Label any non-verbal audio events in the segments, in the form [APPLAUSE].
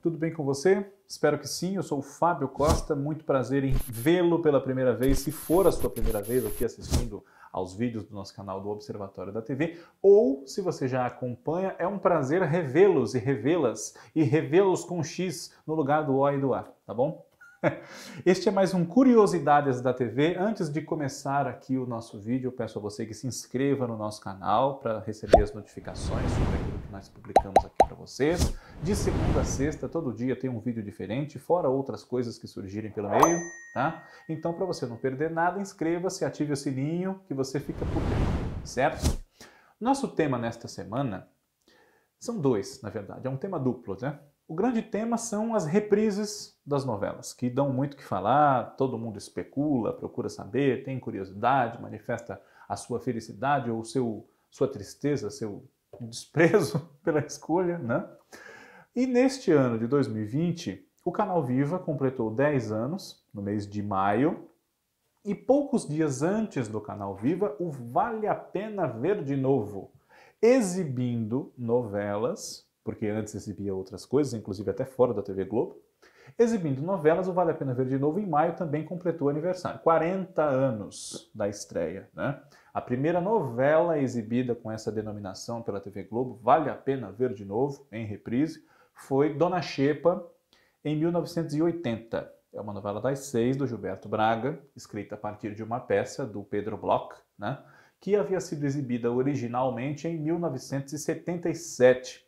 Tudo bem com você? Espero que sim. Eu sou o Fábio Costa. Muito prazer em vê-lo pela primeira vez. Se for a sua primeira vez aqui assistindo aos vídeos do nosso canal do Observatório da TV, ou se você já acompanha, é um prazer revê-los e revê-las e revê-los com X no lugar do O e do A, tá bom? [LAUGHS] Este é mais um Curiosidades da TV. Antes de começar aqui o nosso vídeo, eu peço a você que se inscreva no nosso canal para receber as notificações sobre que nós publicamos aqui para vocês. De segunda a sexta, todo dia tem um vídeo diferente, fora outras coisas que surgirem pelo meio, tá? Então, para você não perder nada, inscreva-se, ative o sininho que você fica por dentro, certo? Nosso tema nesta semana são dois, na verdade, é um tema duplo, né? O grande tema são as reprises das novelas, que dão muito que falar, todo mundo especula, procura saber, tem curiosidade, manifesta a sua felicidade ou seu, sua tristeza, seu desprezo [LAUGHS] pela escolha, né? E neste ano de 2020, o canal Viva completou 10 anos, no mês de maio, e poucos dias antes do canal Viva, o Vale a Pena Ver de Novo, exibindo novelas, porque antes exibia outras coisas, inclusive até fora da TV Globo, exibindo novelas, o Vale a Pena Ver de Novo, em maio também completou aniversário, 40 anos da estreia, né? a primeira novela exibida com essa denominação pela TV Globo, vale a pena ver de novo, em reprise, foi Dona Xepa, em 1980. É uma novela das seis, do Gilberto Braga, escrita a partir de uma peça do Pedro Bloch, né? que havia sido exibida originalmente em 1977.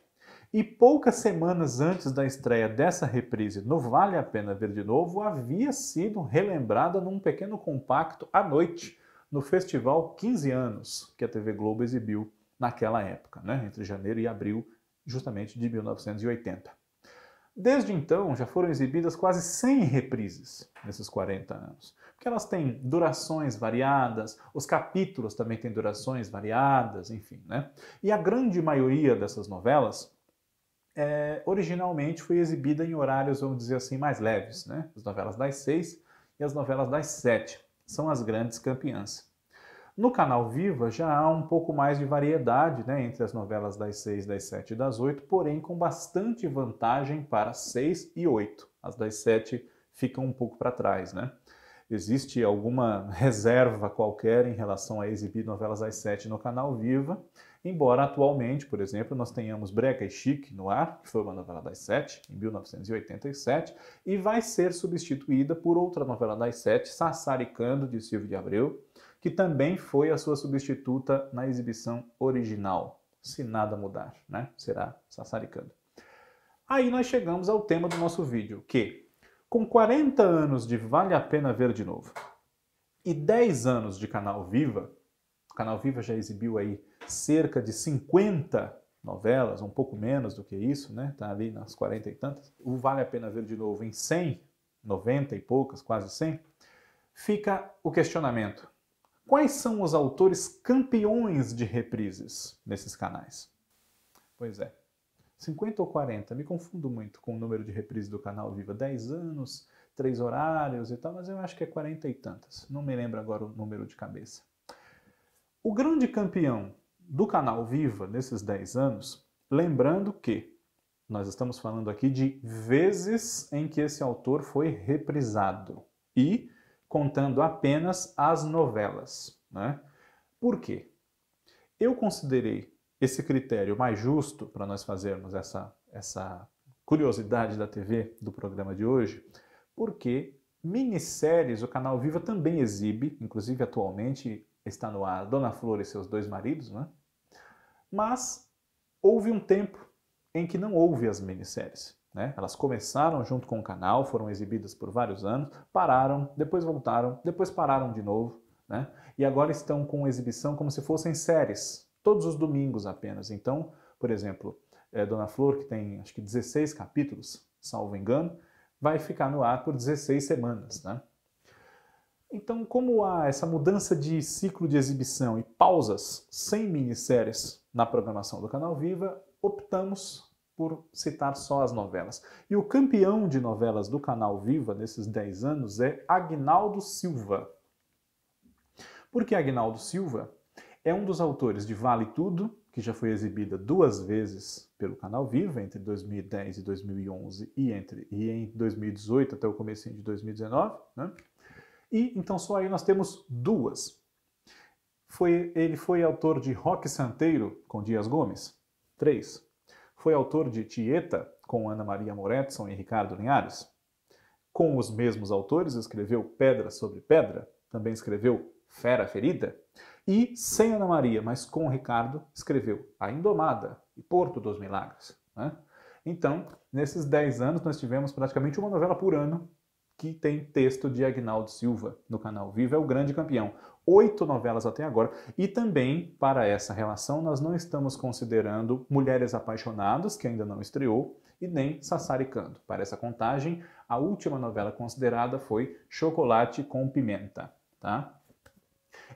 E poucas semanas antes da estreia dessa reprise no Vale a Pena Ver de Novo, havia sido relembrada num pequeno compacto à noite, no festival 15 anos que a TV Globo exibiu naquela época, né, entre janeiro e abril, justamente de 1980. Desde então, já foram exibidas quase 100 reprises nesses 40 anos, porque elas têm durações variadas, os capítulos também têm durações variadas, enfim, né? E a grande maioria dessas novelas é, originalmente foi exibida em horários, vamos dizer assim, mais leves, né? As novelas das seis e as novelas das sete são as grandes campeãs. No canal Viva já há um pouco mais de variedade né, entre as novelas das 6, das 7 e das 8, porém com bastante vantagem para 6 e 8. As das 7 ficam um pouco para trás, né? Existe alguma reserva qualquer em relação a exibir novelas das 7 no canal Viva, Embora atualmente, por exemplo, nós tenhamos Breca e Chic no ar, que foi uma novela das sete, em 1987, e vai ser substituída por outra novela das sete, Sassaricando, de Silvio de Abreu, que também foi a sua substituta na exibição original. Se nada mudar, né? Será Sassaricando. Aí nós chegamos ao tema do nosso vídeo, que com 40 anos de Vale a Pena Ver de Novo e 10 anos de canal Viva, Canal Viva já exibiu aí cerca de 50 novelas, um pouco menos do que isso, né? Tá ali nas 40 e tantas. O Vale a Pena Ver de Novo em 100, 90 e poucas, quase 100, fica o questionamento. Quais são os autores campeões de reprises nesses canais? Pois é, 50 ou 40, me confundo muito com o número de reprises do canal Viva, 10 anos, três horários e tal, mas eu acho que é 40 e tantas. Não me lembro agora o número de cabeça. O grande campeão do canal Viva nesses 10 anos, lembrando que nós estamos falando aqui de vezes em que esse autor foi reprisado e contando apenas as novelas. Né? Por quê? Eu considerei esse critério mais justo para nós fazermos essa, essa curiosidade da TV do programa de hoje, porque minisséries o canal Viva também exibe, inclusive atualmente está no ar Dona Flor e seus dois maridos, né? Mas houve um tempo em que não houve as minisséries. Né? Elas começaram junto com o canal, foram exibidas por vários anos, pararam, depois voltaram, depois pararam de novo, né? e agora estão com exibição como se fossem séries, todos os domingos apenas. Então, por exemplo, é, Dona Flor, que tem acho que 16 capítulos, salvo engano, vai ficar no ar por 16 semanas. Né? Então, como há essa mudança de ciclo de exibição e pausas sem minisséries na programação do Canal Viva, optamos por citar só as novelas. E o campeão de novelas do Canal Viva nesses 10 anos é Agnaldo Silva. Porque Agnaldo Silva é um dos autores de Vale Tudo, que já foi exibida duas vezes pelo Canal Viva, entre 2010 e 2011 e, entre, e em 2018 até o começo de 2019, né? E então só aí nós temos duas. Foi, ele foi autor de Rock Santeiro, com Dias Gomes, três. Foi autor de Tieta, com Ana Maria Moretson e Ricardo Linhares. Com os mesmos autores, escreveu Pedra sobre Pedra, também escreveu Fera Ferida. E, sem Ana Maria, mas com Ricardo, escreveu A Indomada e Porto dos Milagres. Né? Então, nesses dez anos, nós tivemos praticamente uma novela por ano que tem texto de Agnaldo Silva no canal Viva é o grande campeão. Oito novelas até agora. E também, para essa relação, nós não estamos considerando Mulheres Apaixonadas, que ainda não estreou, e nem Sassaricando. Para essa contagem, a última novela considerada foi Chocolate com Pimenta. Tá?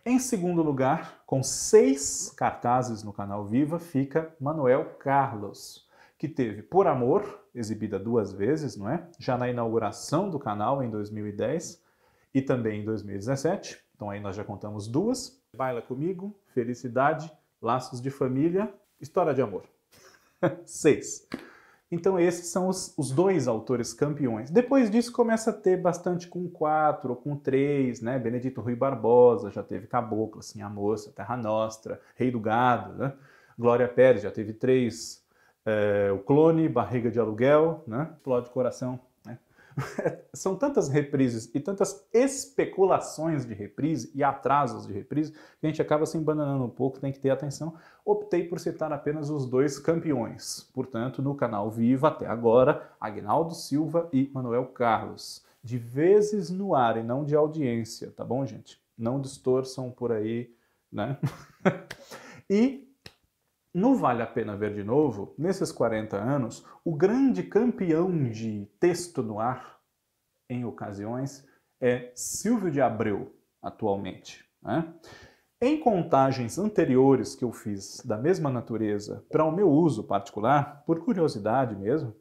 Em segundo lugar, com seis cartazes no canal Viva, fica Manuel Carlos que teve Por Amor, exibida duas vezes, não é? Já na inauguração do canal em 2010 e também em 2017. Então aí nós já contamos duas. Baila comigo, Felicidade, Laços de Família, História de Amor. [LAUGHS] Seis. Então esses são os, os, dois autores campeões. Depois disso começa a ter bastante com quatro ou com três, né? Benedito Rui Barbosa já teve Caboclo, assim, a Moça, Terra Nostra, Rei do Gado, né? Glória Pérez já teve três é, o clone, barriga de aluguel, né? Explode coração. Né? [LAUGHS] São tantas reprises e tantas especulações de reprise e atrasos de reprise que a gente acaba se embananando um pouco, tem que ter atenção. Optei por citar apenas os dois campeões. Portanto, no canal Viva até agora, Agnaldo Silva e Manuel Carlos. De vezes no ar e não de audiência, tá bom, gente? Não distorçam por aí, né? [LAUGHS] e no Vale a Pena Ver de Novo, nesses 40 anos, o grande campeão de texto no ar, em ocasiões, é Silvio de Abreu, atualmente. Né? Em contagens anteriores que eu fiz da mesma natureza para o meu uso particular, por curiosidade mesmo,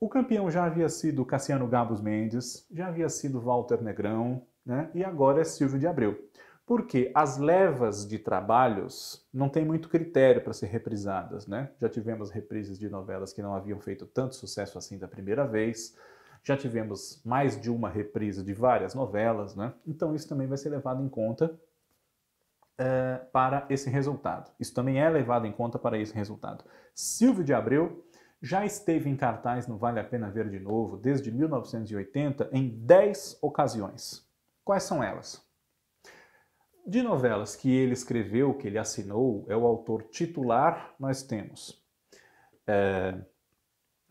o campeão já havia sido Cassiano Gabos Mendes, já havia sido Walter Negrão, né? e agora é Silvio de Abreu. Porque as levas de trabalhos não têm muito critério para ser reprisadas, né? Já tivemos reprises de novelas que não haviam feito tanto sucesso assim da primeira vez, já tivemos mais de uma reprise de várias novelas, né? Então isso também vai ser levado em conta uh, para esse resultado. Isso também é levado em conta para esse resultado. Silvio de Abreu já esteve em cartaz no Vale a Pena Ver de Novo desde 1980 em 10 ocasiões. Quais são elas? De novelas que ele escreveu, que ele assinou, é o autor titular, nós temos é,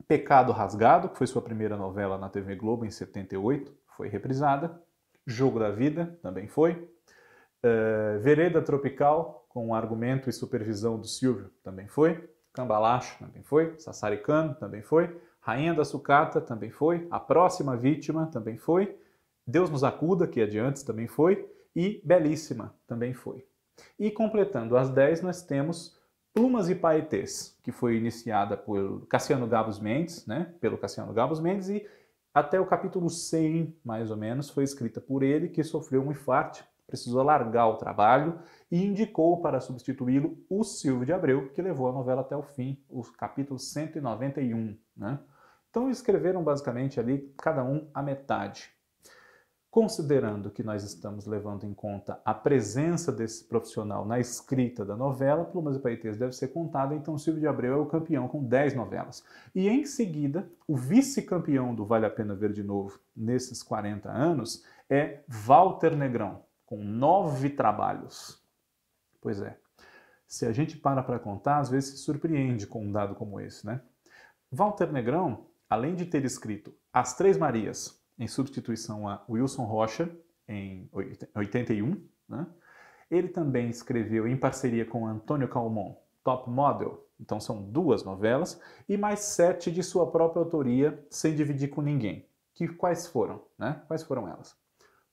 Pecado Rasgado, que foi sua primeira novela na TV Globo em 78, foi reprisada. Jogo da Vida, também foi. É, Vereda Tropical, com argumento e supervisão do Silvio, também foi. Cambalacho, também foi. Sassaricano, também foi. Rainha da Sucata, também foi. A Próxima Vítima, também foi. Deus nos Acuda, que é de antes, também foi. E Belíssima também foi. E completando as 10, nós temos Plumas e Paetês, que foi iniciada por Cassiano Gabos Mendes, né? Pelo Cassiano Gabos Mendes e até o capítulo 100, mais ou menos, foi escrita por ele, que sofreu um infarto, precisou largar o trabalho e indicou para substituí-lo o Silvio de Abreu, que levou a novela até o fim, o capítulo 191. Né? Então escreveram basicamente ali, cada um a metade. Considerando que nós estamos levando em conta a presença desse profissional na escrita da novela, Plumas e Paetês deve ser contada, então Silvio de Abreu é o campeão com 10 novelas. E em seguida, o vice-campeão do Vale a Pena Ver de Novo nesses 40 anos é Walter Negrão, com nove trabalhos. Pois é. Se a gente para para contar, às vezes se surpreende com um dado como esse, né? Walter Negrão, além de ter escrito As Três Marias, em substituição a Wilson Rocha, em 81. Né? Ele também escreveu, em parceria com Antônio Calmon, Top Model, então são duas novelas, e mais sete de sua própria autoria, sem dividir com ninguém. Que quais foram, né? Quais foram elas?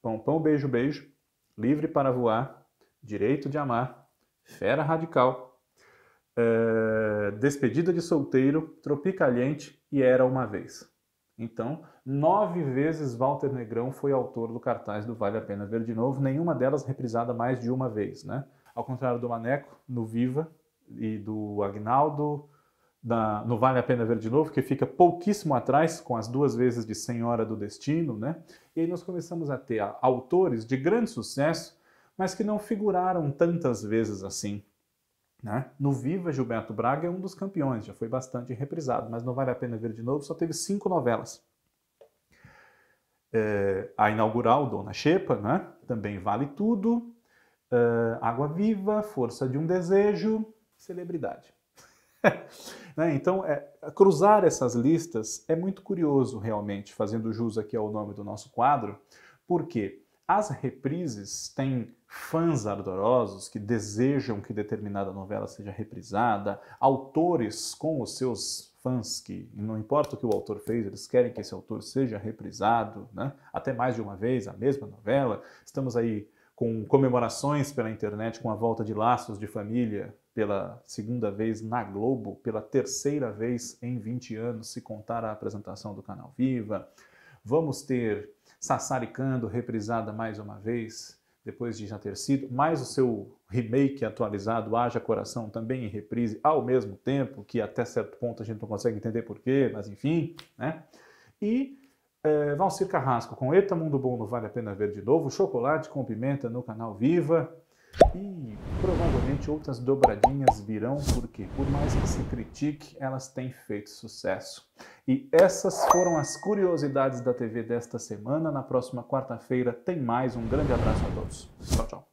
Pão, pão, beijo, beijo, livre para voar, direito de amar, fera radical, eh, despedida de solteiro, Tropicaliente e era uma vez. Então, nove vezes Walter Negrão foi autor do cartaz do Vale a Pena Ver de Novo, nenhuma delas reprisada mais de uma vez, né? Ao contrário do Maneco, no Viva, e do Agnaldo, da, no Vale a Pena Ver de Novo, que fica pouquíssimo atrás, com as duas vezes de Senhora do Destino, né? E aí nós começamos a ter autores de grande sucesso, mas que não figuraram tantas vezes assim né? No Viva, é Gilberto Braga é um dos campeões, já foi bastante reprisado, mas não vale a pena ver de novo, só teve cinco novelas. É, a inaugural, Dona Xepa, né? também Vale Tudo, é, Água Viva, Força de um Desejo, Celebridade. [LAUGHS] né? Então, é, cruzar essas listas é muito curioso, realmente, fazendo jus aqui ao nome do nosso quadro, porque as reprises têm fãs ardorosos que desejam que determinada novela seja reprisada, autores com os seus fãs que, não importa o que o autor fez, eles querem que esse autor seja reprisado, né? até mais de uma vez a mesma novela. Estamos aí com comemorações pela internet com a volta de Laços de Família pela segunda vez na Globo, pela terceira vez em 20 anos, se contar a apresentação do Canal Viva. Vamos ter Sassaricando reprisada mais uma vez, depois de já ter sido, mais o seu remake atualizado, Haja Coração, também em reprise ao mesmo tempo, que até certo ponto a gente não consegue entender porquê, mas enfim, né? E é, Valcir Carrasco com Eta Mundo Bom não Vale a Pena Ver de Novo, Chocolate com Pimenta no canal Viva, e provavelmente outras dobradinhas virão, porque por mais que se critique, elas têm feito sucesso. E essas foram as curiosidades da TV desta semana. Na próxima quarta-feira tem mais. Um grande abraço a todos. Tchau, tchau.